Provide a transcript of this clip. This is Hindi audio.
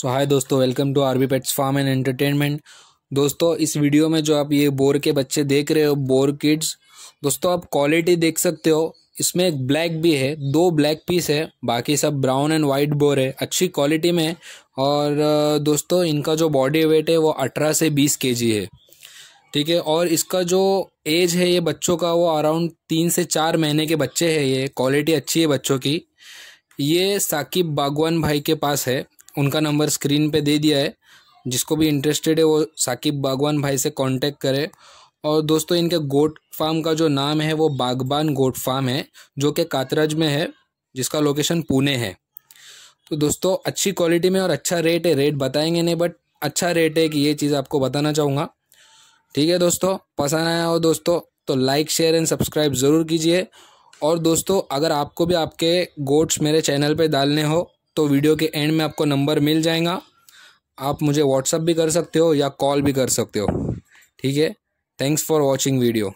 सो हाय दोस्तों welcome to RB pets farm and entertainment दोस्तों इस वीडियो में जो आप ये बोर के बच्चे देख रहे हो बोर किड्स दोस्तों आप क्वालिटी देख सकते हो इसमें एक ब्लैक भी है दो ब्लैक पीस है बाकी सब ब्राउन एंड वाइट बोर है अच्छी क्वालिटी में है और दोस्तों इनका जो बॉडी वेट है वो अठारह से बीस के है ठीक है और इसका जो एज है ये बच्चों का वो अराउंड तीन से चार महीने के बच्चे है ये क्वालिटी अच्छी है बच्चों की ये साकिब बागवान भाई के पास है उनका नंबर स्क्रीन पे दे दिया है जिसको भी इंटरेस्टेड है वो साकिब बागवान भाई से कांटेक्ट करे और दोस्तों इनके गोट फार्म का जो नाम है वो बागबान गोट फार्म है जो कि कातराज में है जिसका लोकेशन पुणे है तो दोस्तों अच्छी क्वालिटी में और अच्छा रेट है रेट बताएंगे नहीं बट अच्छा रेट है कि ये चीज़ आपको बताना चाहूँगा ठीक है दोस्तों पसंद आया हो दोस्तों तो लाइक शेयर एंड सब्सक्राइब ज़रूर कीजिए और दोस्तों अगर आपको भी आपके गोट्स मेरे चैनल पे डालने हो तो वीडियो के एंड में आपको नंबर मिल जाएगा आप मुझे व्हाट्सअप भी कर सकते हो या कॉल भी कर सकते हो ठीक है थैंक्स फॉर वॉचिंग वीडियो